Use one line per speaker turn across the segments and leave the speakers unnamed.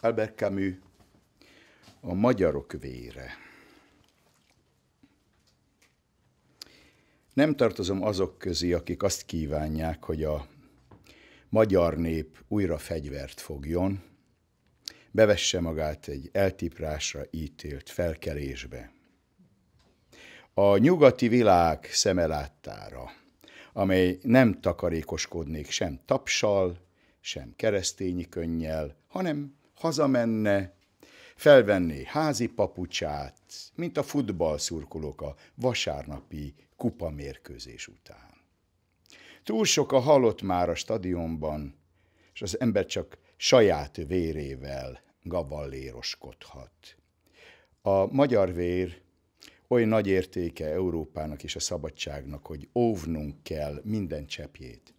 Albert Camus a magyarok vére. Nem tartozom azok közé, akik azt kívánják, hogy a magyar nép újra fegyvert fogjon, bevesse magát egy eltiprásra ítélt felkelésbe. A nyugati világ szemeláttára, amely nem takarékoskodnék sem tapsal, sem keresztényi könnyel, hanem hazamenne, felvenné házi papucsát, mint a futballszurkolók a vasárnapi kupamérkőzés után. Túl sok a halott már a stadionban, és az ember csak saját vérével gavalléroskodhat. A magyar vér oly nagy értéke Európának és a szabadságnak, hogy óvnunk kell minden cseppjét.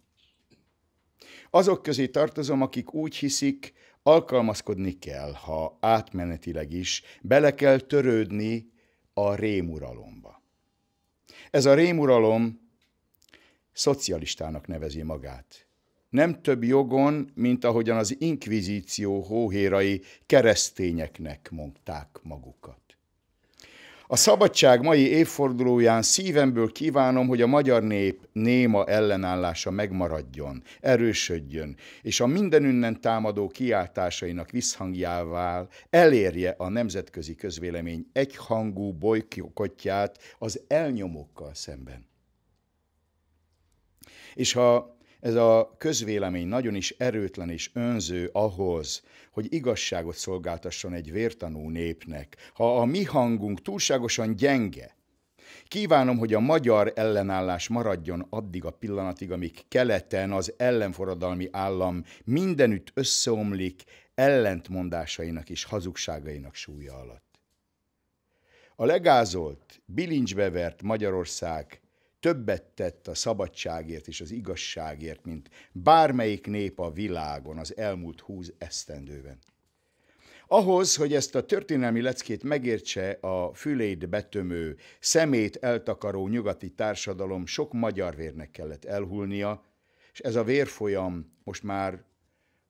Azok közé tartozom, akik úgy hiszik, Alkalmazkodni kell, ha átmenetileg is, bele kell törődni a rémuralomba. Ez a rémuralom szocialistának nevezi magát. Nem több jogon, mint ahogyan az inkvizíció hóhérai keresztényeknek mondták magukat. A szabadság mai évfordulóján szívemből kívánom, hogy a magyar nép néma ellenállása megmaradjon, erősödjön, és a mindenünnen támadó kiáltásainak visszhangjával elérje a nemzetközi közvélemény egyhangú bolykotját az elnyomókkal szemben. És ha ez a közvélemény nagyon is erőtlen és önző ahhoz, hogy igazságot szolgáltasson egy vértanú népnek. Ha a mi hangunk túlságosan gyenge, Kívánom, hogy a magyar ellenállás maradjon addig a pillanatig, amíg keleten az ellenforradalmi állam mindenütt összeomlik ellentmondásainak és hazugságainak súlya alatt. A legázolt, bilincsbevert Magyarország többet tett a szabadságért és az igazságért, mint bármelyik nép a világon az elmúlt húsz esztendőben. Ahhoz, hogy ezt a történelmi leckét megértse a fülét betömő, szemét eltakaró nyugati társadalom, sok magyar vérnek kellett elhulnia, és ez a vérfolyam most már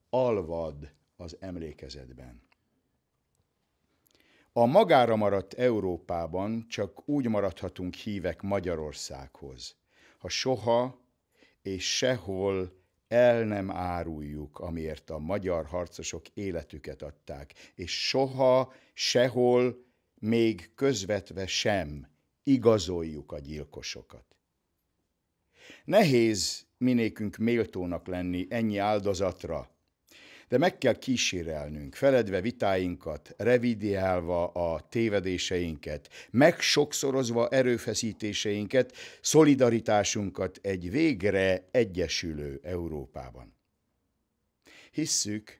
alvad az emlékezetben. A magára maradt Európában csak úgy maradhatunk hívek Magyarországhoz, ha soha és sehol el nem áruljuk, amiért a magyar harcosok életüket adták, és soha, sehol, még közvetve sem igazoljuk a gyilkosokat. Nehéz minékünk méltónak lenni ennyi áldozatra, de meg kell kísérelnünk, feledve vitáinkat, revidiálva a tévedéseinket, meg sokszorozva erőfeszítéseinket, szolidaritásunkat egy végre egyesülő Európában. Hisszük,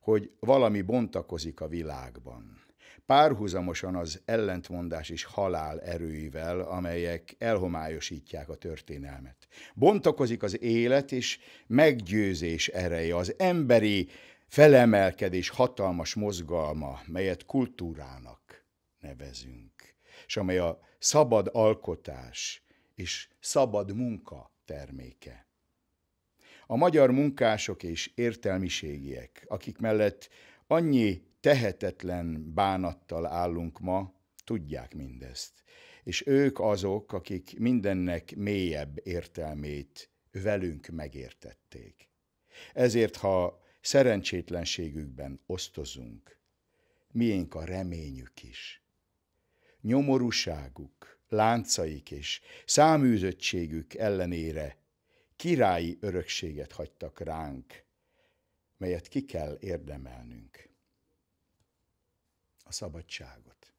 hogy valami bontakozik a világban Párhuzamosan az ellentmondás és halál erőivel, amelyek elhomályosítják a történelmet. Bontakozik az élet és meggyőzés ereje, az emberi felemelkedés hatalmas mozgalma, melyet kultúrának nevezünk, és amely a szabad alkotás és szabad munka terméke. A magyar munkások és értelmiségiek, akik mellett annyi tehetetlen bánattal állunk ma, tudják mindezt. És ők azok, akik mindennek mélyebb értelmét velünk megértették. Ezért, ha szerencsétlenségükben osztozunk, miénk a reményük is. Nyomorúságuk, láncaik és száműzöttségük ellenére királyi örökséget hagytak ránk, melyet ki kell érdemelnünk a szabadságot,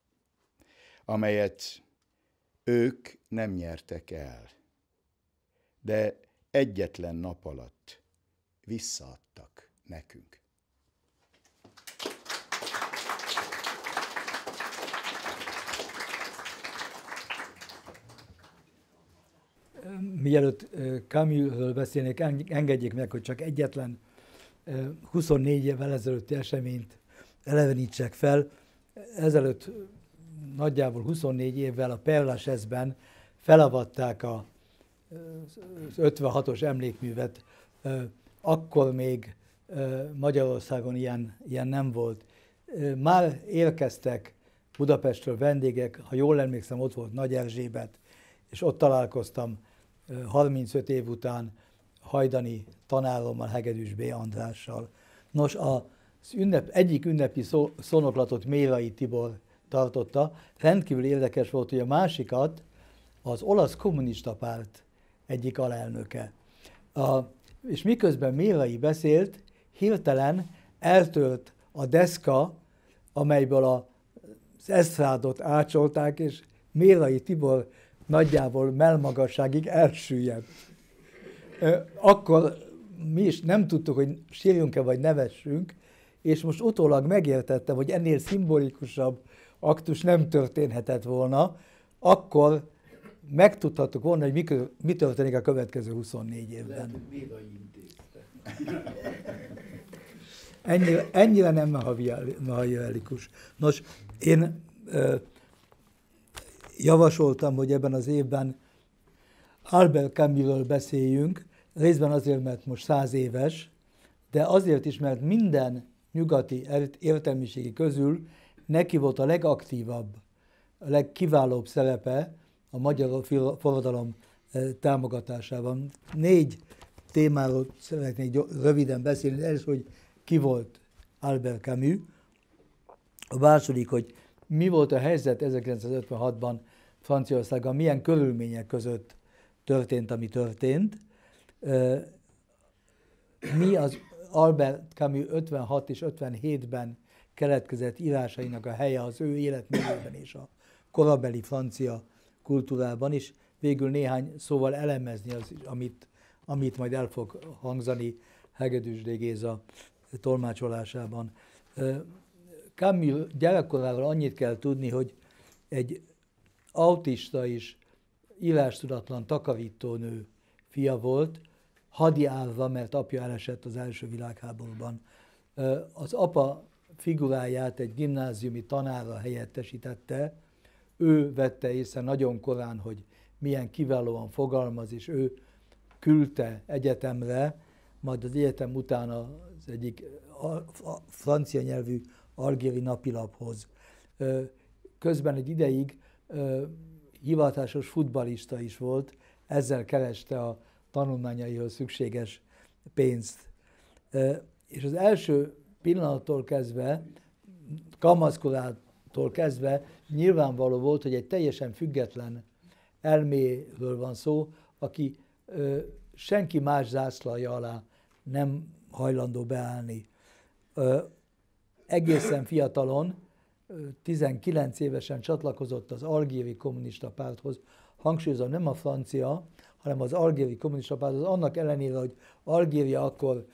amelyet ők nem nyertek el, de egyetlen nap alatt visszaadtak nekünk.
Mielőtt Camus-ről beszélnék, engedjék meg, hogy csak egyetlen 24 évvel ezelőtti eseményt elevenítsek fel ezelőtt nagyjából 24 évvel a Perlasesben felavatták a, az 56-os emlékművet. Akkor még Magyarországon ilyen, ilyen nem volt. Már érkeztek Budapestről vendégek, ha jól emlékszem, ott volt Nagy Erzsébet, és ott találkoztam 35 év után hajdani tanárommal, Hegedűs B. Andrással. Nos, a ünnep, egyik ünnepi szó, szónoklatot Mélai Tibor tartotta. Rendkívül érdekes volt, hogy a másikat az olasz kommunista párt egyik alelnöke. A, és miközben Mélai beszélt, hirtelen eltölt a deszka, amelyből a, az eszrádot ácsolták, és Mélai Tibor nagyjából melmagasságig elsüllyedt. Akkor mi is nem tudtuk, hogy sírjunk-e vagy nevessünk, és most utólag megértettem, hogy ennél szimbolikusabb aktus nem történhetett volna, akkor megtudhattuk volna, hogy mikor, mi történik a következő 24 évben. ennyire, ennyire nem mahajelikus. Nos, én ö, javasoltam, hogy ebben az évben Albert Camus-ről beszéljünk, részben azért, mert most száz éves, de azért is, mert minden nyugati értelmiségi közül neki volt a legaktívabb, a legkiválóbb szerepe a magyar forradalom e, támogatásában. Négy témáról szeretnék röviden beszélni. Ez, hogy ki volt Albert Camus, a második, hogy mi volt a helyzet 1956-ban Franciaországban, milyen körülmények között történt, ami történt, e, mi az Albert Camus 56 és 57-ben keletkezett írásainak a helye az ő életművében és a korabeli francia kultúrában is. Végül néhány szóval elemezni, az, amit, amit majd el fog hangzani Hegedűs a tolmácsolásában. Camus gyerekkoráról annyit kell tudni, hogy egy autista is írástudatlan takarítónő fia volt, hadi állva, mert apja elesett az első világháborúban. Az apa figuráját egy gimnáziumi tanára helyettesítette, ő vette észre nagyon korán, hogy milyen kiválóan fogalmaz, és ő küldte egyetemre, majd az egyetem után az egyik francia nyelvű algéri napilaphoz. Közben egy ideig hivatásos futbalista is volt, ezzel kereste a tanulmányaihoz szükséges pénzt. És az első pillanattól kezdve, kamaszkorától kezdve nyilvánvaló volt, hogy egy teljesen független elméről van szó, aki senki más zászlaja alá nem hajlandó beállni. Egészen fiatalon, 19 évesen csatlakozott az algéri kommunista párthoz, hangsúlyozom, nem a francia, hanem az algériai kommunista párt, az annak ellenére, hogy Algéria akkor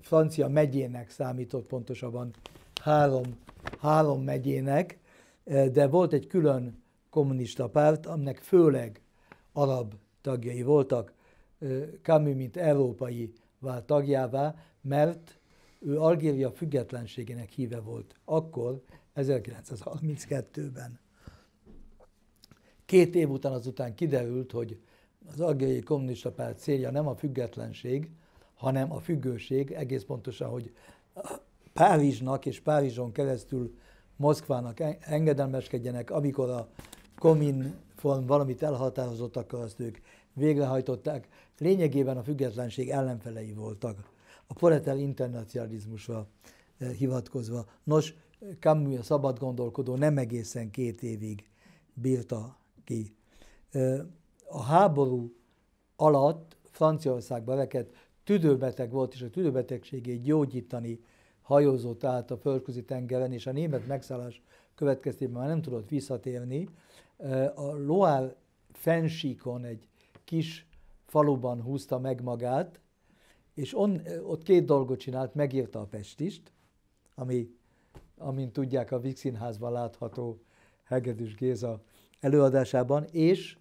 francia megyének számított pontosabban, három, három megyének, de volt egy külön kommunista párt, aminek főleg arab tagjai voltak. Camus, mint európai vált tagjává, mert ő Algéria függetlenségének híve volt akkor, 1932-ben. Két év után azután kiderült, hogy az agjai kommunista párt célja nem a függetlenség, hanem a függőség, egész pontosan, hogy Párizsnak és Párizson keresztül Moszkvának engedelmeskedjenek, amikor a Kominform valamit elhatározott, akkor azt ők végrehajtották. Lényegében a függetlenség ellenfelei voltak, a proletár internacionalizmusra eh, hivatkozva. Nos, Camus, a szabad gondolkodó nem egészen két évig bírta ki. Eh, a háború alatt Franciaországban rekedt tüdőbeteg volt, és a tüdőbetegségét gyógyítani hajózott át a földközi tengeren, és a német megszállás következtében már nem tudott visszatérni. A Loal fensíkon egy kis faluban húzta meg magát, és on, ott két dolgot csinált, megírta a Pestist, ami, amint tudják, a Vixinházban látható Hegedűs Géza előadásában, és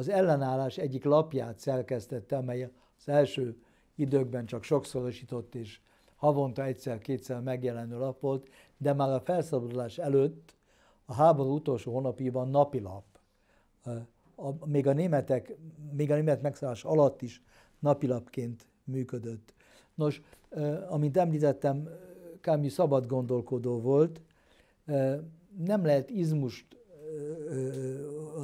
az ellenállás egyik lapját szerkesztette, amely az első időkben csak sokszorosított és havonta egyszer-kétszer megjelenő lap volt, de már a felszabadulás előtt a háború utolsó hónapjában napilap. A, még a németek, még a német megszállás alatt is napilapként működött. Nos, amint említettem, Kámi szabad gondolkodó volt, nem lehet izmust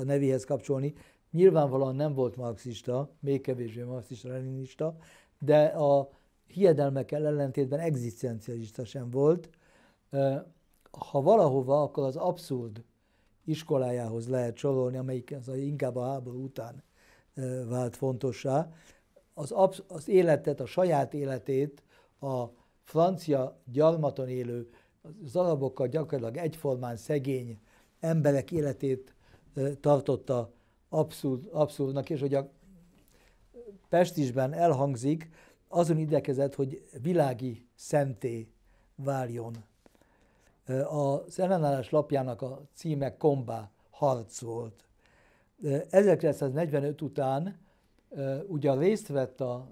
a nevéhez kapcsolni, Nyilvánvalóan nem volt marxista, még kevésbé marxista-leninista, de a hiedelmekkel ellentétben egzisztencialista sem volt. Ha valahova, akkor az abszurd iskolájához lehet sorolni, amelyik az inkább a háború után vált fontossá. Az, absz- az életet, a saját életét a francia gyarmaton élő, az arabokkal gyakorlatilag egyformán szegény emberek életét tartotta abszurd, abszurdnak, és hogy a Pestisben elhangzik, azon idekezett, hogy világi szenté váljon. Az ellenállás lapjának a címe Kombá harc volt. 1945 után ugyan részt vett a,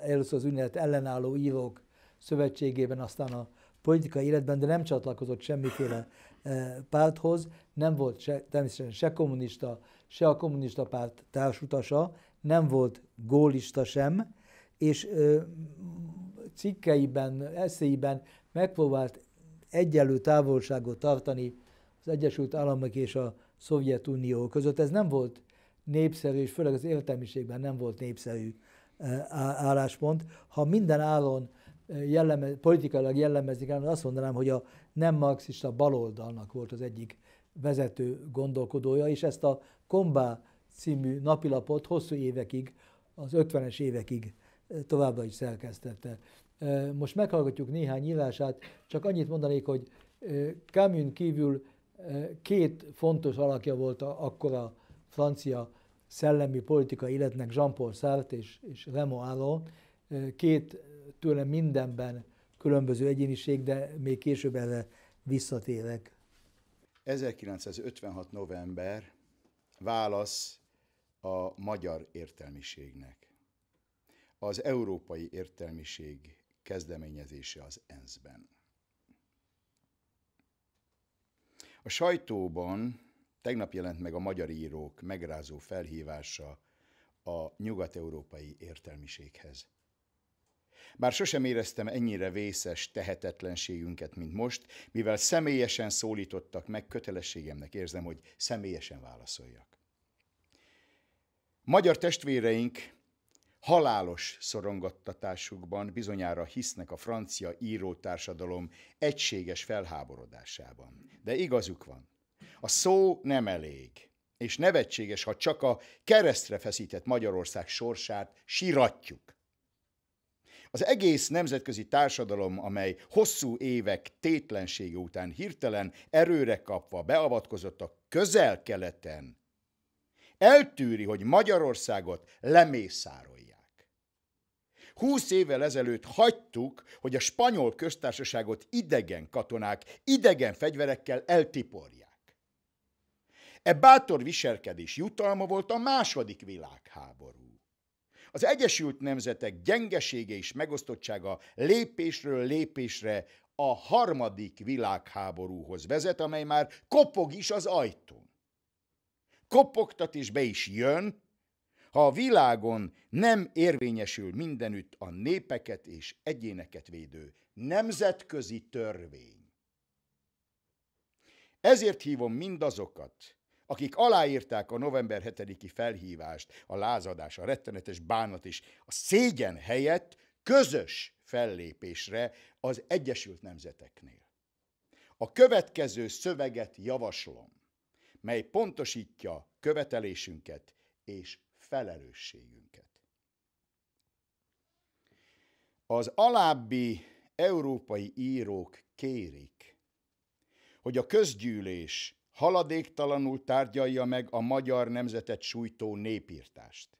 először az ünnep ellenálló írók szövetségében, aztán a politikai életben, de nem csatlakozott semmiféle párthoz, nem volt se, természetesen se kommunista, se a kommunista párt társutasa, nem volt gólista sem, és ö, cikkeiben, eszéiben megpróbált egyenlő távolságot tartani az Egyesült Államok és a Szovjetunió között. Ez nem volt népszerű, és főleg az értelmiségben nem volt népszerű álláspont. Ha minden áron jelleme, politikailag jellemezik, azt mondanám, hogy a nem marxista baloldalnak volt az egyik vezető gondolkodója, és ezt a Kombá című napilapot hosszú évekig, az 50-es évekig eh, továbbra is szerkesztette. Eh, most meghallgatjuk néhány írását, csak annyit mondanék, hogy eh, Camus kívül két fontos alakja volt akkor a francia szellemi politika életnek Jean-Paul Sartre és, és Remo Arlo, két tőle mindenben különböző egyéniség, de még később erre visszatérek.
1956. november válasz a magyar értelmiségnek. Az európai értelmiség kezdeményezése az ENSZ-ben. A sajtóban tegnap jelent meg a magyar írók megrázó felhívása a nyugat-európai értelmiséghez. Bár sosem éreztem ennyire vészes tehetetlenségünket, mint most, mivel személyesen szólítottak meg, kötelességemnek érzem, hogy személyesen válaszoljak. Magyar testvéreink halálos szorongattatásukban bizonyára hisznek a francia írótársadalom egységes felháborodásában. De igazuk van. A szó nem elég, és nevetséges, ha csak a keresztre feszített Magyarország sorsát siratjuk. Az egész nemzetközi társadalom, amely hosszú évek tétlensége után hirtelen erőre kapva beavatkozott a közel-keleten, eltűri, hogy Magyarországot lemészárolják. Húsz évvel ezelőtt hagytuk, hogy a spanyol köztársaságot idegen katonák, idegen fegyverekkel eltiporják. E bátor viselkedés jutalma volt a második világháború. Az Egyesült Nemzetek gyengesége és megosztottsága lépésről lépésre a harmadik világháborúhoz vezet, amely már kopog is az ajtón kopogtat és be is jön, ha a világon nem érvényesül mindenütt a népeket és egyéneket védő nemzetközi törvény. Ezért hívom mindazokat, akik aláírták a november 7-i felhívást, a lázadás, a rettenetes bánat és a szégyen helyett közös fellépésre az Egyesült Nemzeteknél. A következő szöveget javaslom mely pontosítja követelésünket és felelősségünket. Az alábbi európai írók kérik, hogy a közgyűlés haladéktalanul tárgyalja meg a magyar nemzetet sújtó népírtást.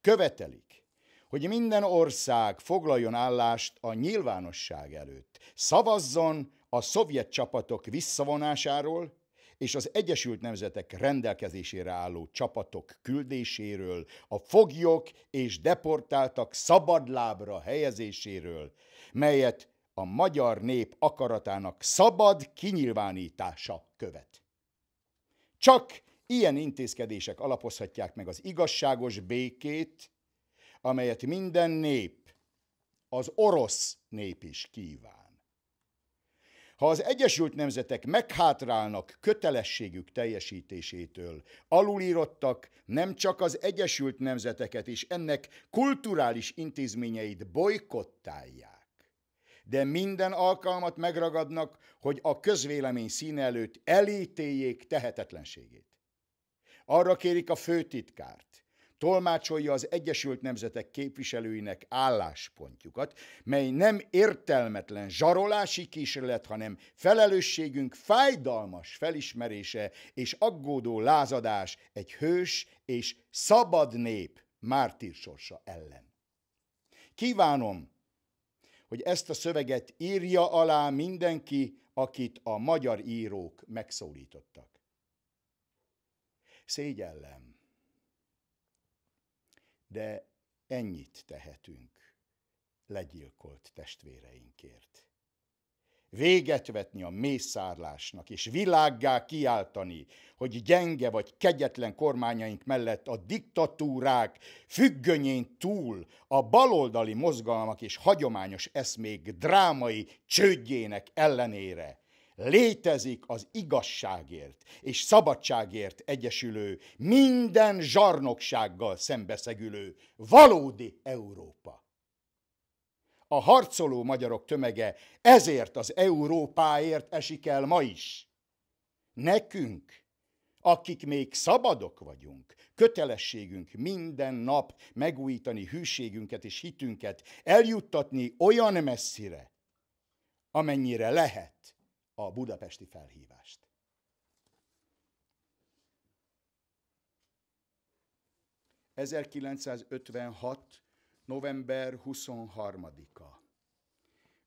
Követelik, hogy minden ország foglaljon állást a nyilvánosság előtt, szavazzon a szovjet csapatok visszavonásáról, és az Egyesült Nemzetek rendelkezésére álló csapatok küldéséről, a foglyok és deportáltak szabadlábra helyezéséről, melyet a magyar nép akaratának szabad kinyilvánítása követ. Csak ilyen intézkedések alapozhatják meg az igazságos békét, amelyet minden nép, az orosz nép is kíván. Ha az Egyesült Nemzetek meghátrálnak kötelességük teljesítésétől, alulírottak nem csak az Egyesült Nemzeteket és ennek kulturális intézményeit bolykottálják, de minden alkalmat megragadnak, hogy a közvélemény színe előtt elítéljék tehetetlenségét. Arra kérik a főtitkárt, tolmácsolja az Egyesült Nemzetek képviselőinek álláspontjukat, mely nem értelmetlen zsarolási kísérlet, hanem felelősségünk fájdalmas felismerése és aggódó lázadás egy hős és szabad nép mártírsorsa ellen. Kívánom, hogy ezt a szöveget írja alá mindenki, akit a magyar írók megszólítottak. Szégyellem, de ennyit tehetünk legyilkolt testvéreinkért. Véget vetni a mészárlásnak, és világgá kiáltani, hogy gyenge vagy kegyetlen kormányaink mellett a diktatúrák függönyén túl a baloldali mozgalmak és hagyományos eszmék drámai csődjének ellenére létezik az igazságért és szabadságért egyesülő, minden zsarnoksággal szembeszegülő valódi Európa. A harcoló magyarok tömege ezért az Európáért esik el ma is. Nekünk, akik még szabadok vagyunk, kötelességünk minden nap megújítani hűségünket és hitünket, eljuttatni olyan messzire, amennyire lehet – a budapesti felhívást. – 1956. november 23-a.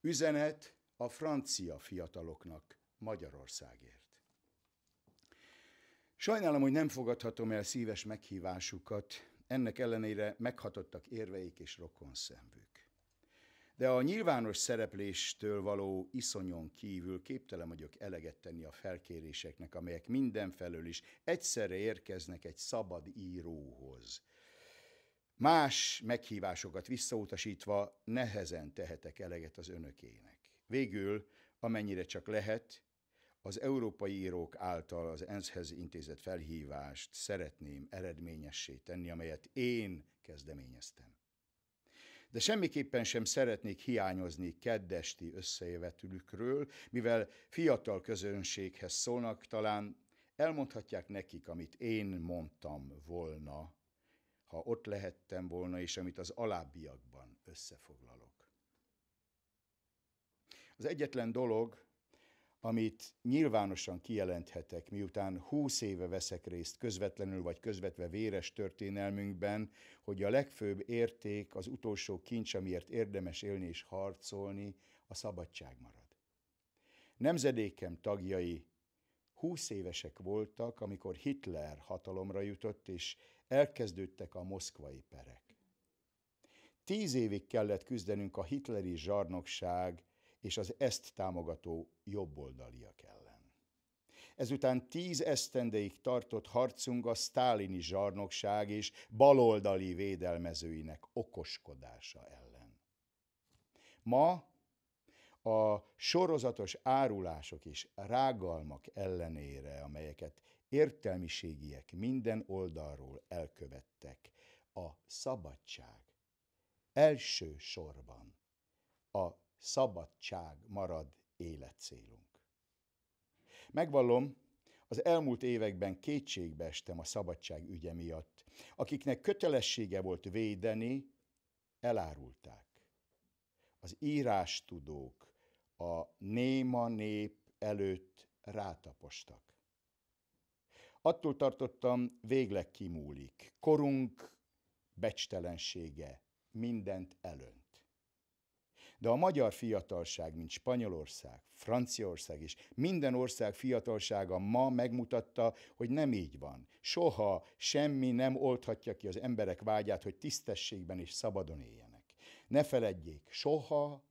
Üzenet a francia fiataloknak Magyarországért. Sajnálom, hogy nem fogadhatom el szíves meghívásukat, ennek ellenére meghatottak érveik és rokon szemvük de a nyilvános szerepléstől való iszonyon kívül képtelen vagyok eleget tenni a felkéréseknek, amelyek mindenfelől is egyszerre érkeznek egy szabad íróhoz. Más meghívásokat visszautasítva nehezen tehetek eleget az önökének. Végül, amennyire csak lehet, az európai írók által az ENSZ-hez intézett felhívást szeretném eredményessé tenni, amelyet én kezdeményeztem. De semmiképpen sem szeretnék hiányozni keddesti összejövetülükről, mivel fiatal közönséghez szólnak, talán elmondhatják nekik, amit én mondtam volna, ha ott lehettem volna, és amit az alábbiakban összefoglalok. Az egyetlen dolog, amit nyilvánosan kijelenthetek, miután húsz éve veszek részt közvetlenül vagy közvetve véres történelmünkben, hogy a legfőbb érték, az utolsó kincs, amiért érdemes élni és harcolni, a szabadság marad. Nemzedékem tagjai húsz évesek voltak, amikor Hitler hatalomra jutott, és elkezdődtek a moszkvai perek. Tíz évig kellett küzdenünk a hitleri zsarnokság és az ezt támogató jobboldaliak ellen. Ezután tíz esztendeig tartott harcunk a sztálini zsarnokság és baloldali védelmezőinek okoskodása ellen. Ma a sorozatos árulások és rágalmak ellenére, amelyeket értelmiségiek minden oldalról elkövettek, a szabadság első sorban a szabadság marad életcélunk. Megvallom, az elmúlt években kétségbe estem a szabadság ügye miatt. Akiknek kötelessége volt védeni, elárulták. Az írástudók a néma nép előtt rátapostak. Attól tartottam, végleg kimúlik. Korunk becstelensége mindent elönt. De a magyar fiatalság, mint Spanyolország, Franciaország és minden ország fiatalsága ma megmutatta, hogy nem így van. Soha semmi nem oldhatja ki az emberek vágyát, hogy tisztességben és szabadon éljenek. Ne feledjék, soha,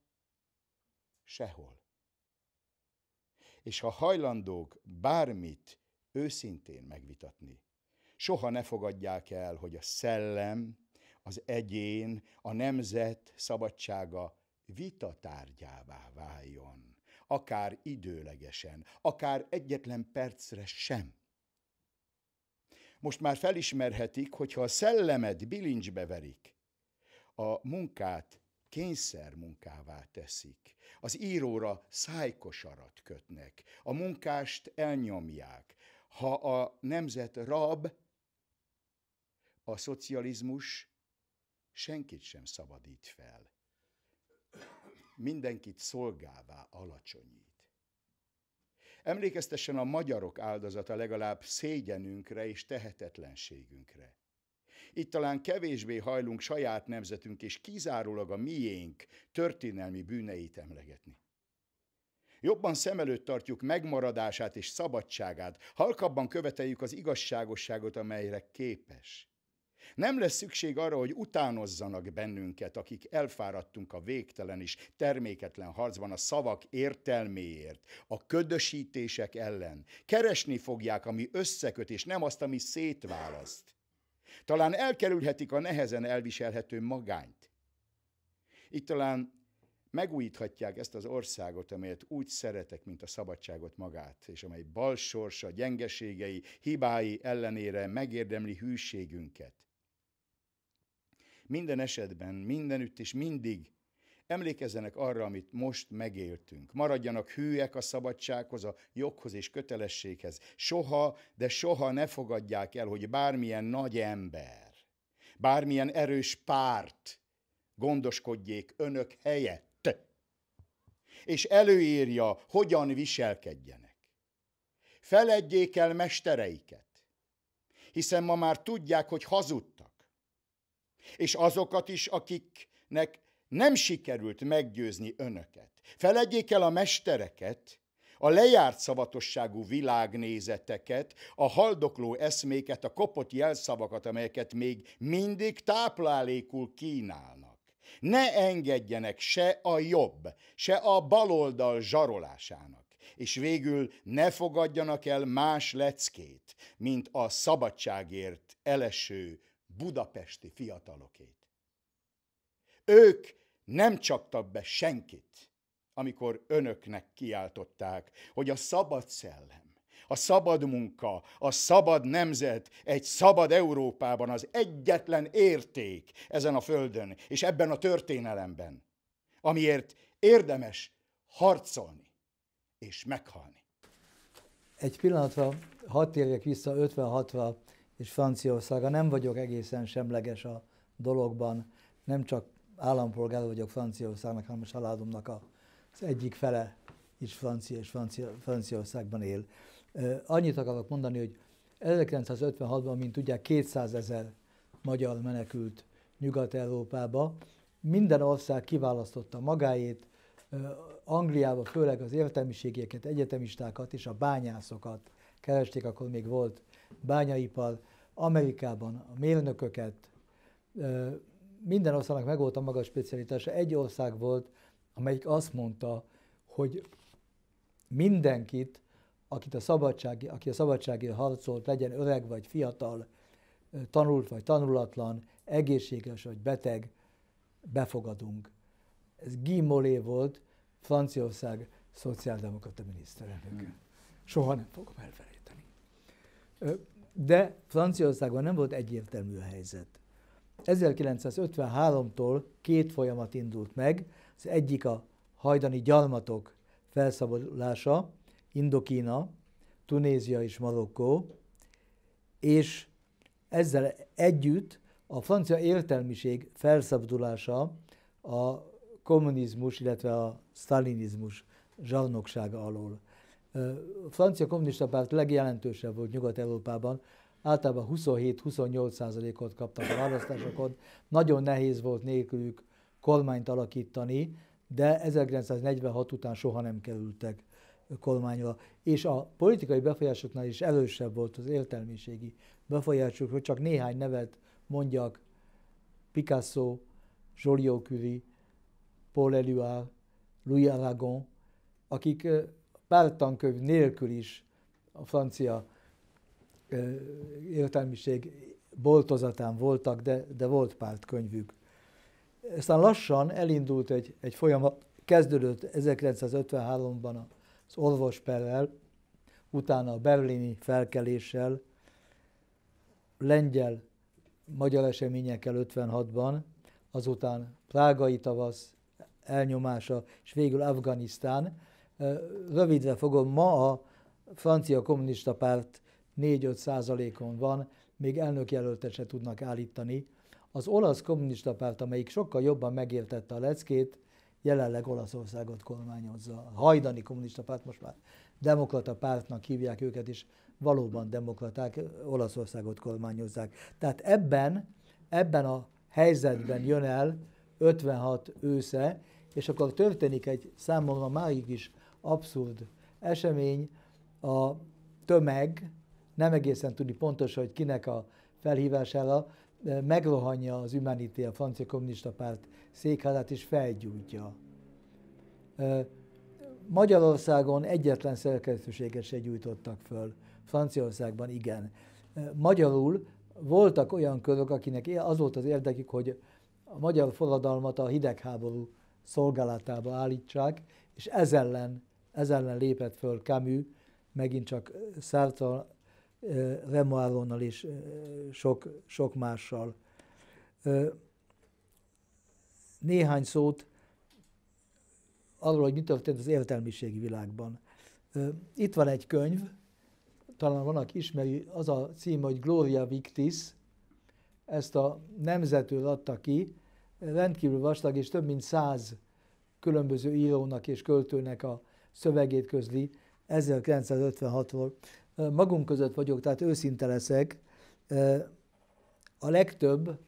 sehol. És ha hajlandók bármit őszintén megvitatni, soha ne fogadják el, hogy a szellem, az egyén, a nemzet szabadsága vitatárgyává váljon, akár időlegesen, akár egyetlen percre sem. Most már felismerhetik, hogy ha a szellemet bilincsbe verik, a munkát kényszer munkává teszik, az íróra szájkosarat kötnek, a munkást elnyomják. Ha a nemzet rab, a szocializmus senkit sem szabadít fel mindenkit szolgává alacsonyít. Emlékeztessen a magyarok áldozata legalább szégyenünkre és tehetetlenségünkre. Itt talán kevésbé hajlunk saját nemzetünk és kizárólag a miénk történelmi bűneit emlegetni. Jobban szem előtt tartjuk megmaradását és szabadságát, halkabban követeljük az igazságosságot, amelyre képes. Nem lesz szükség arra, hogy utánozzanak bennünket, akik elfáradtunk a végtelen és terméketlen harcban a szavak értelméért, a ködösítések ellen. Keresni fogják, ami összeköt, és nem azt, ami szétválaszt. Talán elkerülhetik a nehezen elviselhető magányt. Itt talán megújíthatják ezt az országot, amelyet úgy szeretek, mint a szabadságot magát, és amely balsorsa, gyengeségei, hibái ellenére megérdemli hűségünket. Minden esetben, mindenütt és mindig emlékezzenek arra, amit most megéltünk. Maradjanak hűek a szabadsághoz, a joghoz és kötelességhez. Soha, de soha ne fogadják el, hogy bármilyen nagy ember, bármilyen erős párt gondoskodjék önök helyett, és előírja, hogyan viselkedjenek. Feledjék el mestereiket, hiszen ma már tudják, hogy hazudt és azokat is, akiknek nem sikerült meggyőzni önöket. Felejtjék el a mestereket, a lejárt szavatosságú világnézeteket, a haldokló eszméket, a kopott jelszavakat, amelyeket még mindig táplálékul kínálnak. Ne engedjenek se a jobb, se a baloldal zsarolásának, és végül ne fogadjanak el más leckét, mint a szabadságért eleső budapesti fiatalokét. Ők nem csaptak be senkit, amikor önöknek kiáltották, hogy a szabad szellem, a szabad munka, a szabad nemzet egy szabad Európában az egyetlen érték ezen a földön és ebben a történelemben, amiért érdemes harcolni és meghalni.
Egy pillanatra hadd térjek vissza 56-ra, és Franciaországa. Nem vagyok egészen semleges a dologban, nem csak állampolgár vagyok Franciaországnak, hanem a családomnak az egyik fele is francia és francia, Franciaországban él. Annyit akarok mondani, hogy 1956-ban, mint tudják, 200 ezer magyar menekült Nyugat-Európába. Minden ország kiválasztotta magáét, Angliába főleg az értelmiségeket, egyetemistákat és a bányászokat keresték, akkor még volt bányaipar, Amerikában a mérnököket, minden országnak megvolt a maga specialitása. Egy ország volt, amelyik azt mondta, hogy mindenkit, akit a szabadság, aki a szabadságért harcolt, legyen öreg vagy fiatal, tanult vagy tanulatlan, egészséges vagy beteg, befogadunk. Ez Guy Molé volt, Franciaország szociáldemokrata miniszterelnöke. Hmm. Soha nem fogom elfelejteni. De Franciaországban nem volt egyértelmű a helyzet. 1953-tól két folyamat indult meg, az egyik a hajdani gyarmatok felszabadulása, Indokína, Tunézia és Marokkó, és ezzel együtt a francia értelmiség felszabadulása a kommunizmus, illetve a sztalinizmus zsarnoksága alól. A francia kommunista párt legjelentősebb volt Nyugat-Európában, általában 27-28 százalékot kaptak a választásokon. Nagyon nehéz volt nélkülük kormányt alakítani, de 1946 után soha nem kerültek kormányra. És a politikai befolyásoknál is erősebb volt az értelmiségi befolyásuk, hogy csak néhány nevet mondjak, Picasso, Joliot Curie, Paul Eluard, Louis Aragon, akik pártankönyv nélkül is a francia értelmiség boltozatán voltak, de, de volt pártkönyvük. Aztán lassan elindult egy, egy folyamat, kezdődött 1953-ban az orvosperrel, utána a berlini felkeléssel, lengyel magyar eseményekkel 56-ban, azután prágai tavasz elnyomása, és végül Afganisztán. Rövidre fogom, ma a francia kommunista párt 4-5 százalékon van, még elnökjelöltet se tudnak állítani. Az olasz kommunista párt, amelyik sokkal jobban megértette a leckét, jelenleg Olaszországot kormányozza. A hajdani kommunista párt most már demokrata pártnak hívják őket is, valóban demokraták Olaszországot kormányozzák. Tehát ebben, ebben a helyzetben jön el 56 ősze, és akkor történik egy számomra máig is abszurd esemény, a tömeg nem egészen tudni pontosan hogy kinek a felhívására megrohanja az Humanité, a francia kommunista párt székházát és felgyújtja. Magyarországon egyetlen szerkesztőséget se gyújtottak föl, Franciaországban igen. Magyarul voltak olyan körök, akinek az volt az érdekük, hogy a magyar forradalmat a hidegháború szolgálatába állítsák, és ez ellen ez ellen lépett föl Camus, megint csak Sartre, Remoáronnal is sok, sok mással. Néhány szót arról, hogy mi történt az értelmiségi világban. Itt van egy könyv, talán van, aki ismeri, az a cím, hogy Gloria Victis, ezt a nemzetől adta ki, rendkívül vastag és több mint száz különböző írónak és költőnek a szövegét közli 1956-ról. Magunk között vagyok, tehát őszinte leszek. A legtöbb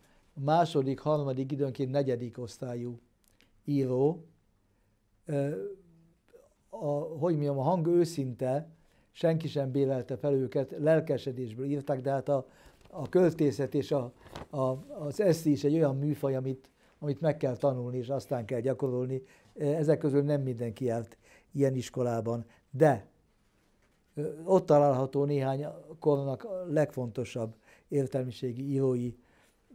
második, harmadik, időnként negyedik osztályú író, a, hogy mondjam, a hang őszinte, senki sem bélelte fel őket, lelkesedésből írták, de hát a, a költészet és a, a, az eszi is egy olyan műfaj, amit, amit meg kell tanulni, és aztán kell gyakorolni. Ezek közül nem mindenki járt ilyen iskolában, de ott található néhány kornak legfontosabb értelmiségi írói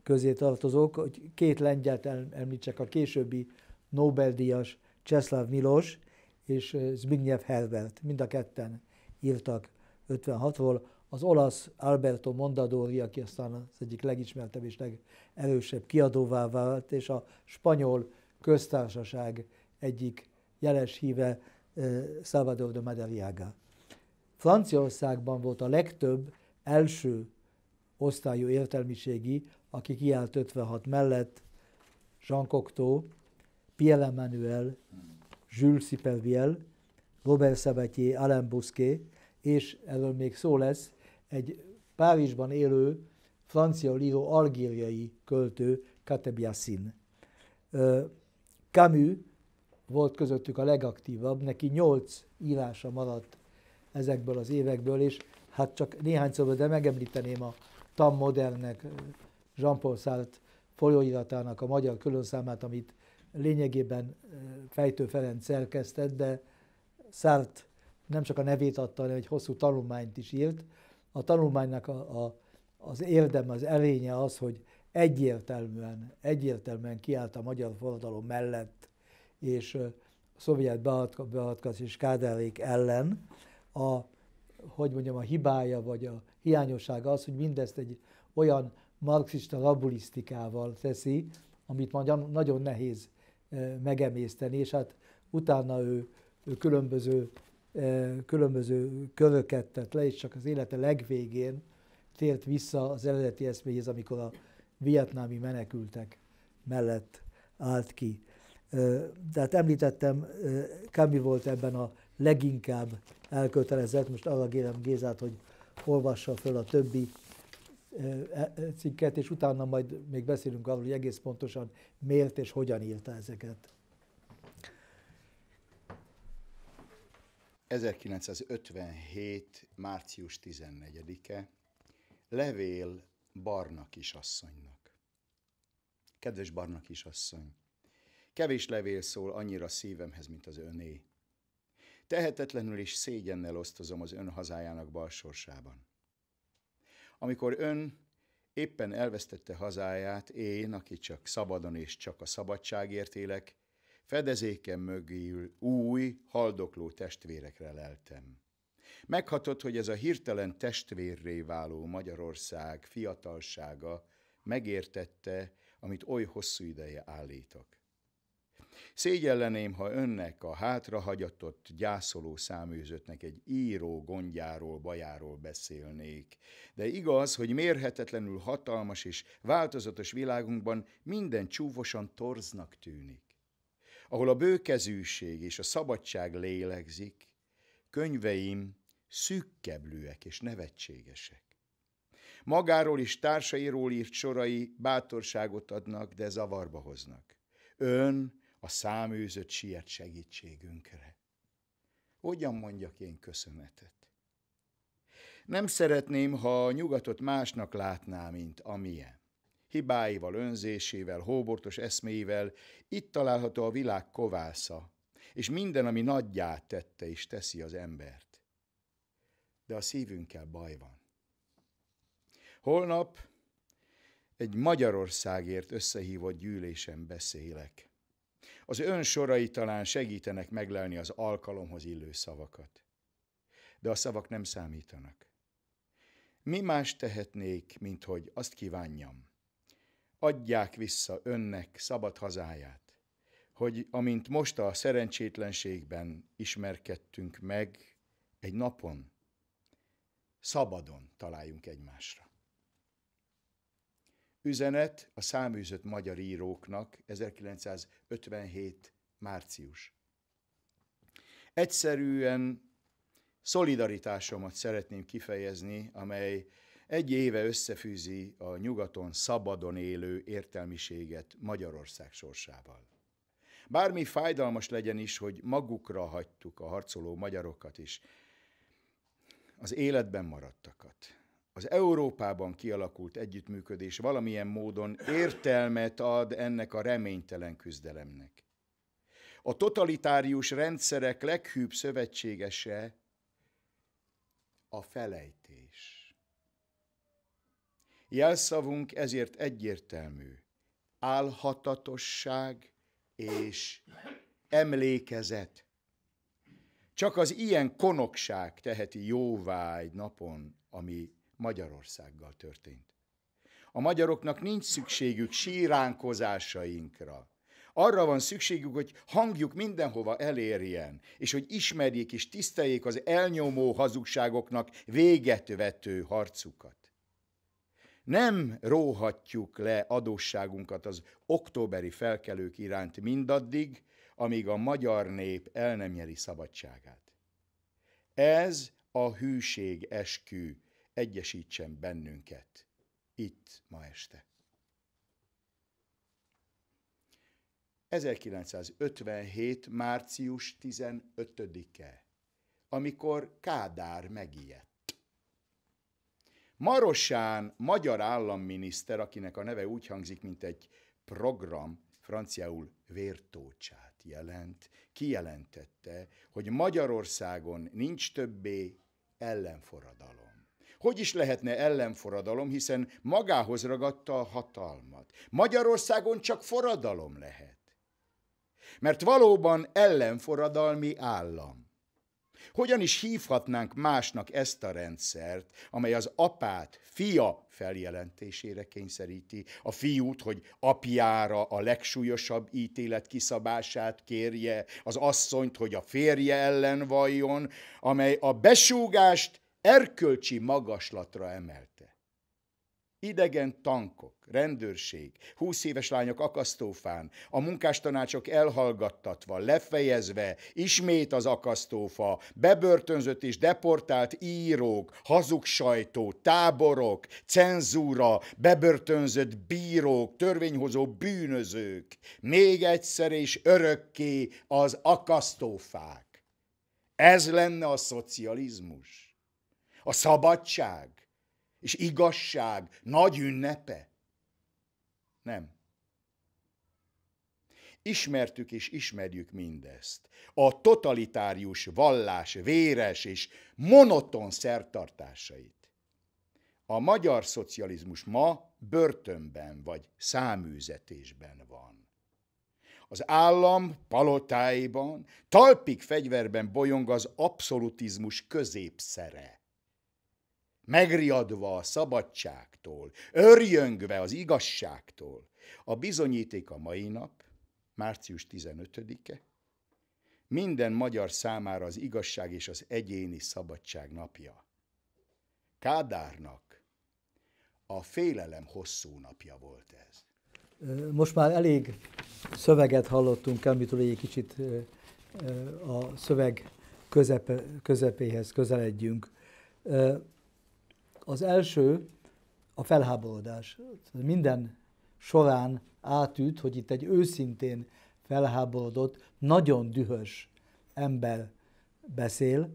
közé tartozók, hogy két lengyelt említsek, a későbbi Nobel-díjas Cseszláv Milos és Zbigniew Herbert, mind a ketten írtak 56-ról, az olasz Alberto Mondadori, aki aztán az egyik legismertebb és legerősebb kiadóvá vált, és a spanyol köztársaság egyik jeles híve Salvador de Madariaga. Franciaországban volt a legtöbb első osztályú értelmiségi, aki kiállt 56 mellett, Jean Cocteau, Pierre Emmanuel, Jules Siperviel, Robert Sabatier, Alain Bousquet, és erről még szó lesz, egy Párizsban élő francia líró algériai költő Katebiasin. Camus volt közöttük a legaktívabb, neki nyolc írása maradt ezekből az évekből, és hát csak néhány szóval, de megemlíteném a Tam Modernnek, Jean-Paul Sartre folyóiratának a magyar különszámát, amit lényegében Fejtő Ferenc szerkesztett, de Sartre nem csak a nevét adta, hanem egy hosszú tanulmányt is írt. A tanulmánynak a, a, az érdem, az elénye az, hogy egyértelműen, egyértelműen kiállt a magyar forradalom mellett és szovjet beavatkozás Kádárék ellen a, hogy mondjam, a hibája vagy a hiányossága az, hogy mindezt egy olyan marxista rabulisztikával teszi, amit mondjam, nagyon nehéz megemészteni, és hát utána ő, ő különböző, különböző köröket tett le, és csak az élete legvégén tért vissza az eredeti eszméhez, amikor a vietnámi menekültek mellett állt ki. Tehát említettem, Kami volt ebben a leginkább elkötelezett, most arra kérem Gézát, hogy olvassa föl a többi e, e, cikket, és utána majd még beszélünk arról, hogy egész pontosan miért és hogyan írta ezeket.
1957. március 14-e, levél Barna kisasszonynak. Kedves Barna kisasszony, Kevés levél szól annyira szívemhez, mint az öné. Tehetetlenül is szégyennel osztozom az ön hazájának balsorsában. Amikor ön éppen elvesztette hazáját, én, aki csak szabadon és csak a szabadságért élek, fedezéken mögül új, haldokló testvérekre leltem. Meghatott, hogy ez a hirtelen testvérré váló Magyarország fiatalsága megértette, amit oly hosszú ideje állítok. Szégyelleném, ha önnek a hátrahagyatott, gyászoló száműzöttnek egy író gondjáról, bajáról beszélnék. De igaz, hogy mérhetetlenül hatalmas és változatos világunkban minden csúvosan torznak tűnik. Ahol a bőkezűség és a szabadság lélegzik, könyveim szükkeblőek és nevetségesek. Magáról és társairól írt sorai bátorságot adnak, de zavarba hoznak. Ön a száműzött siet segítségünkre. Hogyan mondjak én köszönetet? Nem szeretném, ha a nyugatot másnak látná, mint amilyen. Hibáival, önzésével, hóbortos eszméivel itt található a világ kovásza, és minden, ami nagyját tette és teszi az embert. De a szívünkkel baj van. Holnap egy Magyarországért összehívott gyűlésen beszélek. Az sorai talán segítenek meglelni az alkalomhoz illő szavakat. De a szavak nem számítanak. Mi más tehetnék, mint hogy azt kívánjam? Adják vissza önnek szabad hazáját, hogy amint most a szerencsétlenségben ismerkedtünk meg, egy napon, szabadon találjunk egymásra. Üzenet a száműzött magyar íróknak 1957. március. Egyszerűen szolidaritásomat szeretném kifejezni, amely egy éve összefűzi a nyugaton szabadon élő értelmiséget Magyarország sorsával. Bármi fájdalmas legyen is, hogy magukra hagytuk a harcoló magyarokat is, az életben maradtakat az Európában kialakult együttműködés valamilyen módon értelmet ad ennek a reménytelen küzdelemnek. A totalitárius rendszerek leghűbb szövetségese a felejtés. Jelszavunk ezért egyértelmű. Álhatatosság és emlékezet. Csak az ilyen konokság teheti jóvá napon, ami Magyarországgal történt. A magyaroknak nincs szükségük síránkozásainkra. Arra van szükségük, hogy hangjuk mindenhova elérjen, és hogy ismerjék és tiszteljék az elnyomó hazugságoknak véget vető harcukat. Nem róhatjuk le adósságunkat az októberi felkelők iránt mindaddig, amíg a magyar nép el nem nyeri szabadságát. Ez a hűség eskü egyesítsen bennünket itt ma este. 1957. március 15-e, amikor Kádár megijedt. Marosán magyar államminiszter, akinek a neve úgy hangzik, mint egy program, franciául vértócsát jelent, kijelentette, hogy Magyarországon nincs többé ellenforradalom. Hogy is lehetne ellenforradalom, hiszen magához ragadta a hatalmat. Magyarországon csak forradalom lehet. Mert valóban ellenforradalmi állam. Hogyan is hívhatnánk másnak ezt a rendszert, amely az apát fia feljelentésére kényszeríti, a fiút, hogy apjára a legsúlyosabb ítélet kiszabását kérje, az asszonyt, hogy a férje ellen valljon, amely a besúgást erkölcsi magaslatra emelte. Idegen tankok, rendőrség, húsz éves lányok akasztófán, a munkástanácsok elhallgattatva, lefejezve, ismét az akasztófa, bebörtönzött és deportált írók, hazug sajtó, táborok, cenzúra, bebörtönzött bírók, törvényhozó bűnözők, még egyszer és örökké az akasztófák. Ez lenne a szocializmus a szabadság és igazság nagy ünnepe? Nem. Ismertük és ismerjük mindezt. A totalitárius vallás véres és monoton szertartásait. A magyar szocializmus ma börtönben vagy száműzetésben van. Az állam palotáiban, talpig fegyverben bolyong az abszolutizmus középszere megriadva a szabadságtól, örjöngve az igazságtól. A bizonyíték a mai nap, március 15-e, minden magyar számára az igazság és az egyéni szabadság napja. Kádárnak a félelem hosszú napja volt ez.
Most már elég szöveget hallottunk, amitől egy kicsit a szöveg közepe, közepéhez közeledjünk. Az első a felháborodás. Minden során átüt, hogy itt egy őszintén felháborodott, nagyon dühös ember beszél,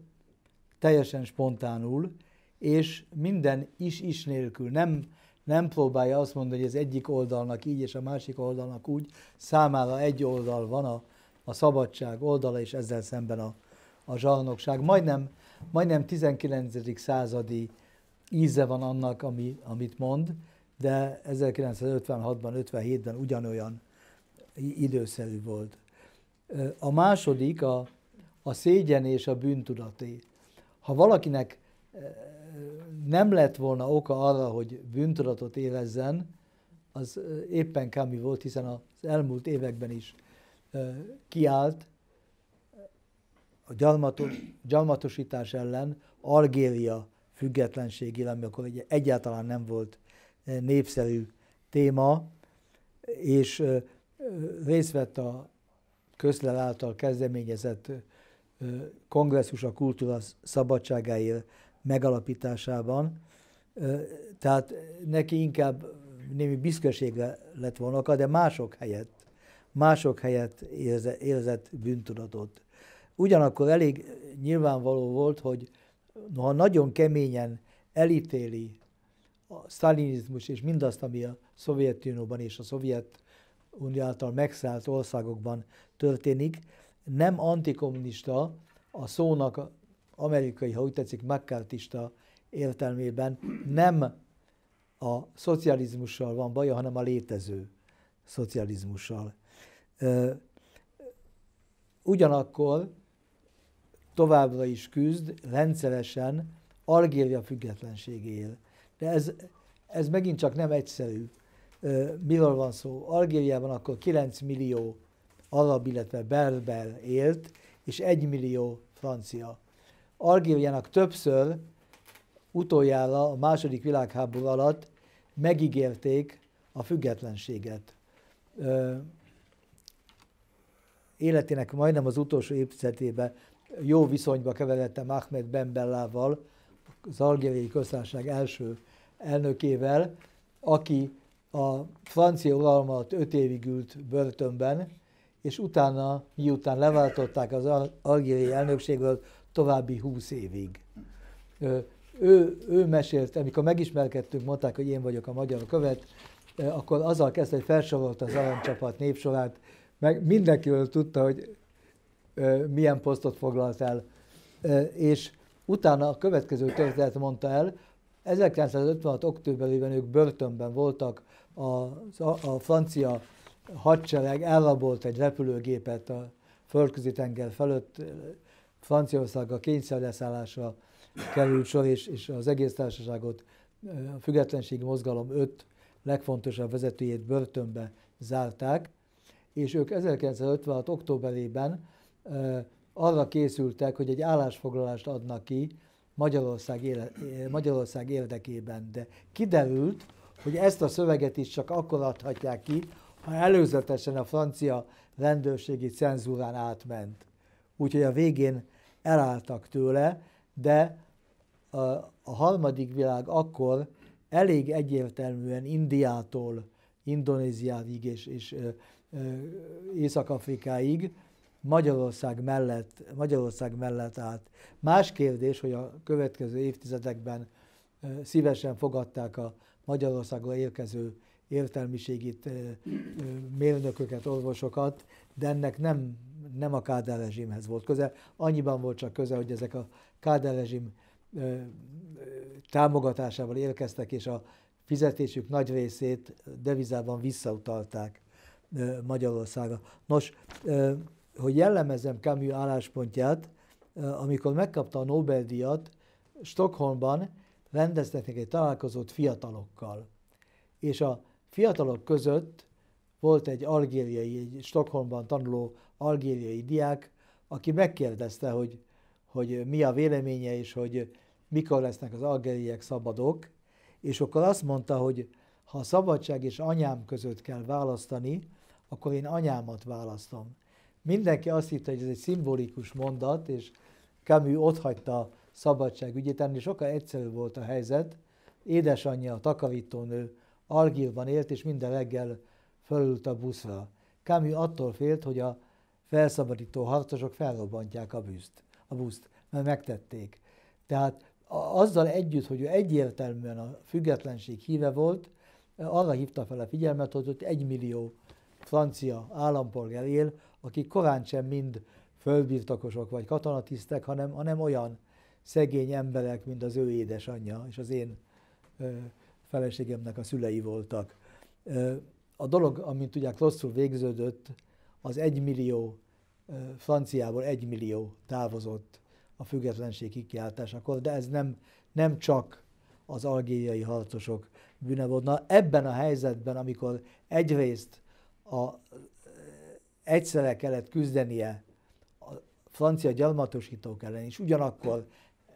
teljesen spontánul, és minden is-is nélkül. Nem, nem próbálja azt mondani, hogy az egyik oldalnak így, és a másik oldalnak úgy. Számára egy oldal van a, a szabadság oldala, és ezzel szemben a, a zsarnokság. Majdnem, majdnem 19. századi íze van annak, ami, amit mond, de 1956-ban, 57-ben ugyanolyan időszerű volt. A második a, a szégyen és a bűntudaté. Ha valakinek nem lett volna oka arra, hogy bűntudatot érezzen, az éppen kámi volt, hiszen az elmúlt években is kiállt a gyarmatosítás ellen Algéria függetlenségig, amikor ugye egyáltalán nem volt eh, népszerű téma, és eh, részt vett a közlel által kezdeményezett eh, kongresszus a kultúra szabadságáért megalapításában. Tehát neki inkább némi büszkeségre lett volna, de mások helyett, mások helyett érzett bűntudatot. Ugyanakkor elég nyilvánvaló volt, hogy noha nagyon keményen elítéli a szalinizmus és mindazt, ami a Szovjetunióban és a Szovjet Unió által megszállt országokban történik, nem antikommunista a szónak amerikai, ha úgy tetszik, makkártista értelmében nem a szocializmussal van baja, hanem a létező szocializmussal. Ugyanakkor továbbra is küzd rendszeresen Algéria függetlenségéért. De ez, ez megint csak nem egyszerű. Miről van szó? Algériában akkor 9 millió arab, illetve berber élt, és 1 millió francia. Algériának többször, utoljára a második világháború alatt megígérték a függetlenséget. Életének majdnem az utolsó évtizedében jó viszonyba keveredtem Ahmed Benbellával, az Algériai Köztársaság első elnökével, aki a francia uralmat öt évig ült börtönben, és utána, miután leváltották az algériai elnökségről, további húsz évig. Ő, ő mesélt, amikor megismerkedtünk, mondták, hogy én vagyok a magyar követ, akkor azzal kezdte, hogy felsorolta az aranycsapat népsorát, meg mindenkiről tudta, hogy milyen posztot foglalt el. És utána a következő történet mondta el, 1956. októberében ők börtönben voltak, a, a, francia hadsereg elrabolt egy repülőgépet a földközi tenger felett, a kényszerleszállásra került sor, és, és az egész társaságot a függetlenségi mozgalom öt legfontosabb vezetőjét börtönbe zárták, és ők 1956. októberében arra készültek, hogy egy állásfoglalást adnak ki Magyarország, éle, Magyarország érdekében. De kiderült, hogy ezt a szöveget is csak akkor adhatják ki, ha előzetesen a francia rendőrségi cenzúrán átment. Úgyhogy a végén elálltak tőle, de a, a harmadik világ akkor elég egyértelműen Indiától Indonéziáig és, és Észak-Afrikáig Magyarország mellett, Magyarország mellett állt. Más kérdés, hogy a következő évtizedekben szívesen fogadták a Magyarországra érkező értelmiségit, mérnököket, orvosokat, de ennek nem, nem a Kádár rezsimhez volt köze. Annyiban volt csak köze, hogy ezek a Kádár rezsim támogatásával érkeztek, és a fizetésük nagy részét devizában visszautalták Magyarországra. Nos, hogy jellemezem Camus álláspontját, amikor megkapta a Nobel-díjat, Stockholmban rendeztetnek egy találkozót fiatalokkal. És a fiatalok között volt egy algériai, egy Stockholmban tanuló algériai diák, aki megkérdezte, hogy, hogy mi a véleménye, és hogy mikor lesznek az algériek szabadok, és akkor azt mondta, hogy ha a szabadság és anyám között kell választani, akkor én anyámat választom. Mindenki azt hitte, hogy ez egy szimbolikus mondat, és Camus ott a szabadság ügyét, ennél sokkal egyszerűbb volt a helyzet. Édesanyja, a takavítónő Algilban élt, és minden reggel fölült a buszra. Camus attól félt, hogy a felszabadító harcosok felrobbantják a, bűzt, a buszt, mert megtették. Tehát azzal együtt, hogy ő egyértelműen a függetlenség híve volt, arra hívta fel a figyelmet, hogy ott egy millió francia állampolgár él, akik korán sem mind földbirtokosok vagy katonatisztek, hanem, hanem olyan szegény emberek, mint az ő édesanyja, és az én ö, feleségemnek a szülei voltak. Ö, a dolog, amint tudják, rosszul végződött, az egymillió, franciából egymillió távozott a függetlenség kikiáltásakor, de ez nem, nem csak az algériai harcosok bűne volt. Na, ebben a helyzetben, amikor egyrészt a egyszerre kellett küzdenie a francia gyalmatosítók ellen, és ugyanakkor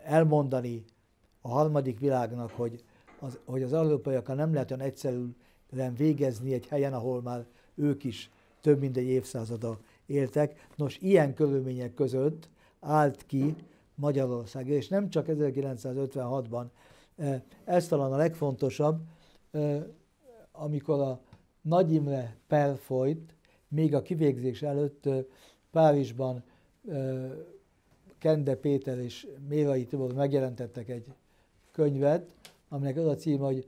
elmondani a harmadik világnak, hogy az, hogy az európaiakkal nem lehet olyan egyszerűen végezni egy helyen, ahol már ők is több mint egy évszázada éltek. Nos, ilyen körülmények között állt ki Magyarország, és nem csak 1956-ban. Ez talán a legfontosabb, amikor a Nagy Imre per folyt, még a kivégzés előtt Párizsban Kende Péter és Mérai Tibor megjelentettek egy könyvet, aminek az a címe, hogy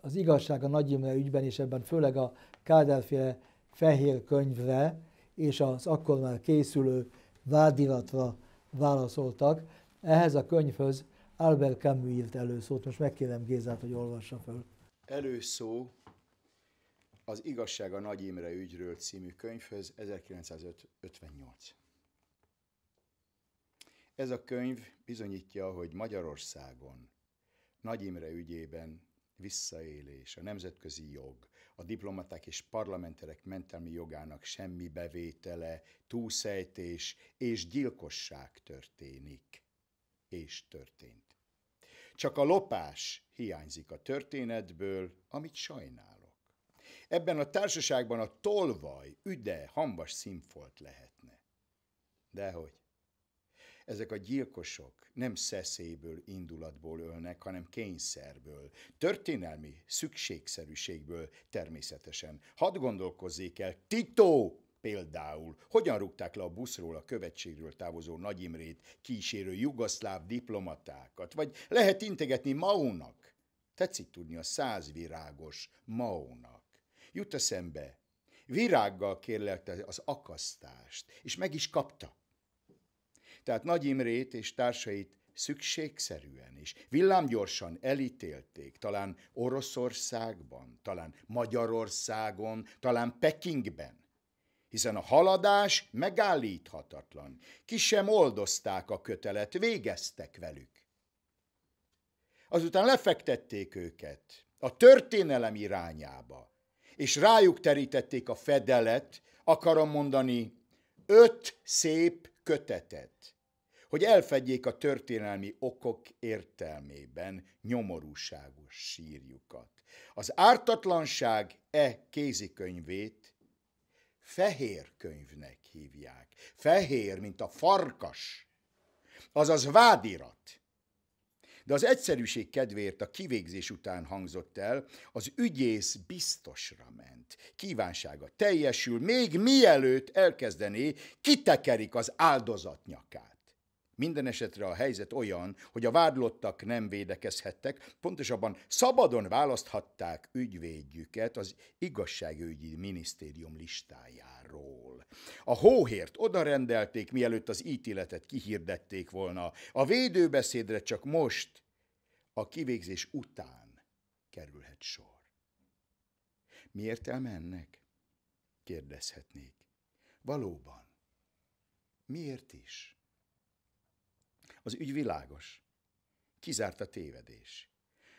az igazság a Nagy Imre ügyben, és ebben főleg a Kádárféle fehér könyvre és az akkor már készülő vádiratra válaszoltak. Ehhez a könyvhöz Albert Camus írt előszót. Most megkérem Gézát, hogy olvassa föl.
Előszó az Igazság a Nagy Imre ügyről című könyvhöz 1958. Ez a könyv bizonyítja, hogy Magyarországon Nagy Imre ügyében visszaélés, a nemzetközi jog, a diplomaták és parlamenterek mentelmi jogának semmi bevétele, túlszejtés és gyilkosság történik. És történt. Csak a lopás hiányzik a történetből, amit sajnál. Ebben a társaságban a tolvaj, üde, hambas színfolt lehetne. Dehogy. Ezek a gyilkosok nem szeszélyből, indulatból ölnek, hanem kényszerből, történelmi szükségszerűségből természetesen. Hadd gondolkozzék el, Tito például, hogyan rúgták le a buszról a követségről távozó Imrét kísérő jugoszláv diplomatákat, vagy lehet integetni Maunak. Tetszik tudni a százvirágos Maónak. Jut eszembe, virággal kérlelte az akasztást, és meg is kapta. Tehát Nagy Imrét és társait szükségszerűen is. villámgyorsan elítélték, talán Oroszországban, talán Magyarországon, talán Pekingben hiszen a haladás megállíthatatlan. Ki sem oldozták a kötelet, végeztek velük. Azután lefektették őket a történelem irányába, és rájuk terítették a fedelet, akarom mondani, öt szép kötetet, hogy elfedjék a történelmi okok értelmében nyomorúságos sírjukat. Az ártatlanság e kézikönyvét fehér könyvnek hívják. Fehér, mint a farkas, azaz vádirat de az egyszerűség kedvéért a kivégzés után hangzott el, az ügyész biztosra ment. Kívánsága teljesül, még mielőtt elkezdené, kitekerik az áldozat nyakát. Minden esetre a helyzet olyan, hogy a vádlottak nem védekezhettek, pontosabban szabadon választhatták ügyvédjüket az igazságügyi minisztérium listájáról. A hóhért odarendelték, mielőtt az ítéletet kihirdették volna. A védőbeszédre csak most, a kivégzés után kerülhet sor. Miért elmennek? Kérdezhetnék. Valóban. Miért is? Az ügy világos. Kizárt a tévedés.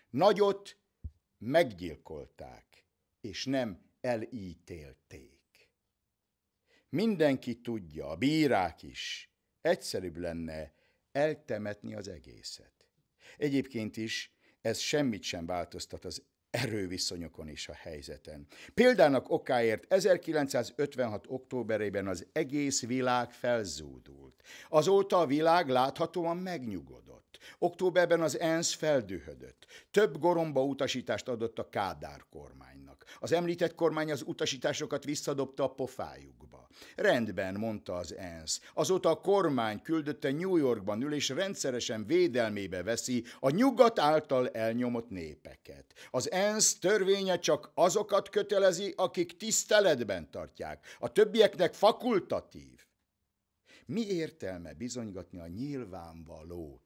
Nagyot meggyilkolták, és nem elítélték. Mindenki tudja, a bírák is. Egyszerűbb lenne eltemetni az egészet. Egyébként is ez semmit sem változtat az erőviszonyokon és a helyzeten. Példának okáért 1956. októberében az egész világ felzúdult. Azóta a világ láthatóan megnyugodott. Októberben az ENSZ feldühödött. Több goromba utasítást adott a Kádár kormánynak. Az említett kormány az utasításokat visszadobta a pofájukba. Rendben, mondta az ENSZ. Azóta a kormány küldötte New Yorkban ül, és rendszeresen védelmébe veszi a nyugat által elnyomott népeket. Az ENSZ törvénye csak azokat kötelezi, akik tiszteletben tartják. A többieknek fakultatív. Mi értelme bizonygatni a nyilvánvalót?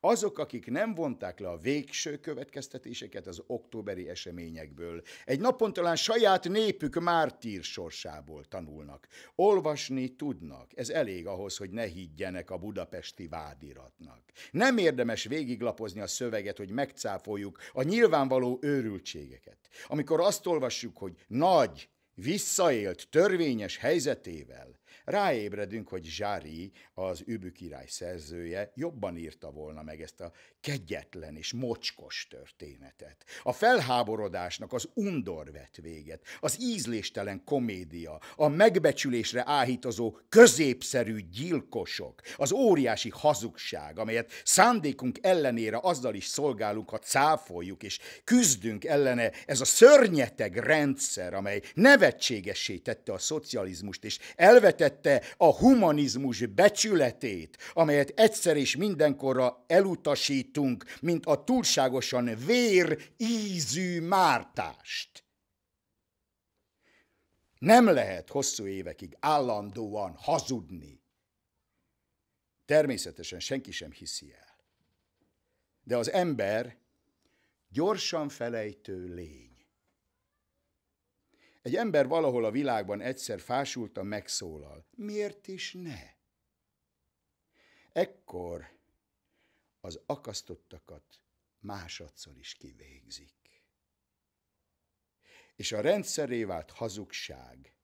Azok, akik nem vonták le a végső következtetéseket az októberi eseményekből, egy napon talán saját népük mártír sorsából tanulnak. Olvasni tudnak, ez elég ahhoz, hogy ne higgyenek a budapesti vádiratnak. Nem érdemes végiglapozni a szöveget, hogy megcáfoljuk a nyilvánvaló őrültségeket. Amikor azt olvassuk, hogy nagy, visszaélt törvényes helyzetével, Ráébredünk, hogy Zsári, az Übük király szerzője, jobban írta volna meg ezt a kegyetlen és mocskos történetet. A felháborodásnak az undor vett véget, az ízléstelen komédia, a megbecsülésre áhítozó középszerű gyilkosok, az óriási hazugság, amelyet szándékunk ellenére azzal is szolgálunk, ha cáfoljuk és küzdünk ellene, ez a szörnyeteg rendszer, amely nevetségessé tette a szocializmust és elvetette a humanizmus becsületét, amelyet egyszer és mindenkorra elutasít tisztítunk, mint a túlságosan vér ízű mártást. Nem lehet hosszú évekig állandóan hazudni. Természetesen senki sem hiszi el. De az ember gyorsan felejtő lény. Egy ember valahol a világban egyszer fásulta megszólal. Miért is ne? Ekkor az akasztottakat másodszor is kivégzik. És a rendszeré vált hazugság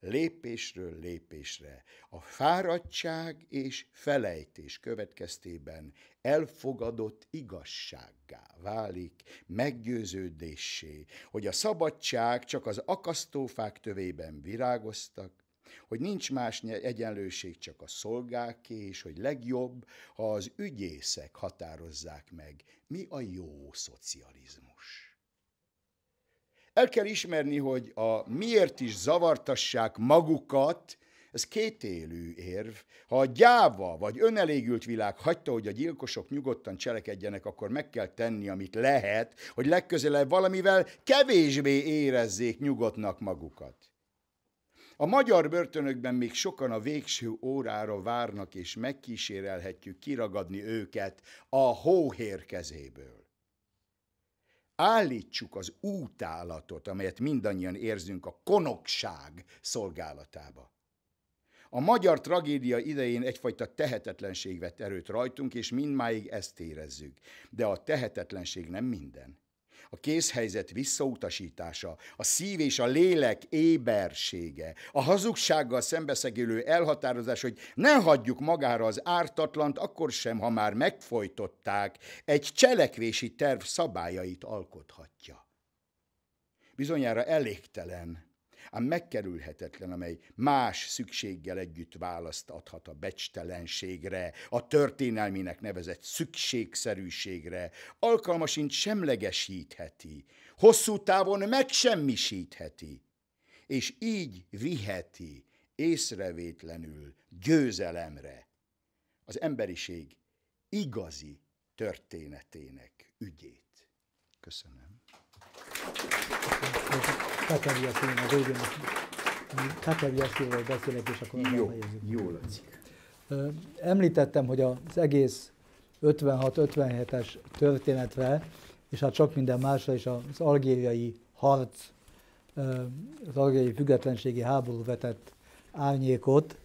lépésről lépésre a fáradtság és felejtés következtében elfogadott igazsággá válik, meggyőződésé, hogy a szabadság csak az akasztófák tövében virágoztak, hogy nincs más egyenlőség, csak a szolgáké, és hogy legjobb, ha az ügyészek határozzák meg, mi a jó szocializmus. El kell ismerni, hogy a miért is zavartassák magukat, ez kétélű érv. Ha a gyáva vagy önelégült világ hagyta, hogy a gyilkosok nyugodtan cselekedjenek, akkor meg kell tenni, amit lehet, hogy legközelebb valamivel kevésbé érezzék nyugodtnak magukat. A magyar börtönökben még sokan a végső órára várnak, és megkísérelhetjük kiragadni őket a hóhér kezéből. Állítsuk az útállatot, amelyet mindannyian érzünk a konokság szolgálatába. A magyar tragédia idején egyfajta tehetetlenség vett erőt rajtunk, és mindmáig ezt érezzük. De a tehetetlenség nem minden a kézhelyzet visszautasítása, a szív és a lélek ébersége, a hazugsággal szembeszegülő elhatározás, hogy ne hagyjuk magára az ártatlant, akkor sem, ha már megfojtották, egy cselekvési terv szabályait alkothatja. Bizonyára elégtelen ám megkerülhetetlen, amely más szükséggel együtt választ adhat a becstelenségre, a történelminek nevezett szükségszerűségre, alkalmasint semlegesítheti, hosszú távon megsemmisítheti, és így viheti észrevétlenül győzelemre az emberiség igazi történetének ügyét. Köszönöm.
Köszönöm. Kátevjászó, a végén hogy beszélek, és akkor jó, jó látszik. Említettem, hogy az egész 56-57-es történetre, és hát sok minden másra is az algériai harc, az algériai függetlenségi háború vetett árnyékot,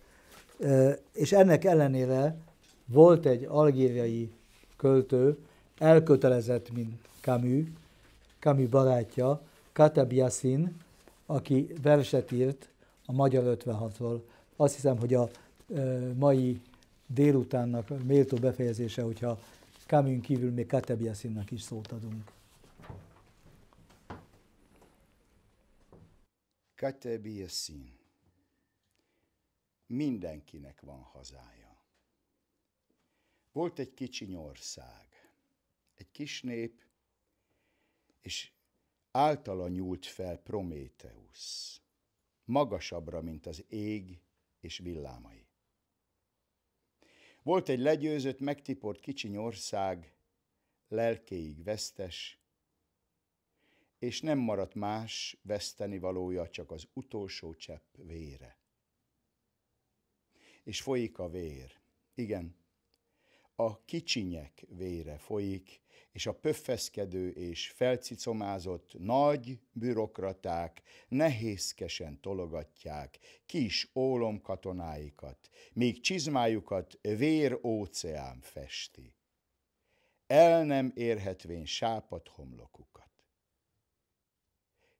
és ennek ellenére volt egy algériai költő, elkötelezett, mint Camus, Camus barátja, Kateb Yassin, aki verset írt a Magyar 56-ról. Azt hiszem, hogy a mai délutánnak méltó befejezése, hogyha Camus kívül még Kateb Yassinnak is szót adunk.
Kateb Yassin. Mindenkinek van hazája. Volt egy kicsi ország, egy kis nép, és Általa nyúlt fel Prométeusz, magasabbra, mint az ég és villámai. Volt egy legyőzött, megtiport kicsiny ország, lelkéig vesztes, és nem maradt más veszteni valója, csak az utolsó csepp vére. És folyik a vér. Igen, a kicsinyek vére folyik, és a pöffeszkedő és felcicomázott nagy bürokraták nehézkesen tologatják kis katonáikat, míg csizmájukat vér óceán festi. El nem érhetvén sápat homlokukat.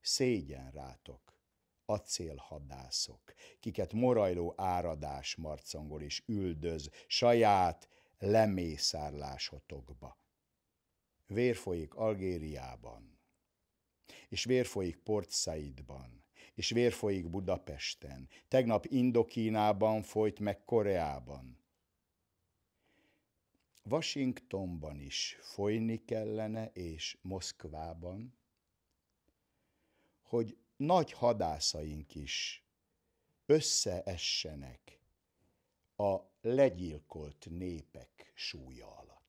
Szégyen rátok! acélhadászok, kiket morajló áradás marcangol és üldöz saját lemészárlásotokba. Vér folyik Algériában, és vér folyik Port Saidban, és vér folyik Budapesten, tegnap Indokínában folyt meg Koreában. Washingtonban is folyni kellene, és Moszkvában, hogy nagy hadászaink is összeessenek a legyilkolt népek súlya alatt.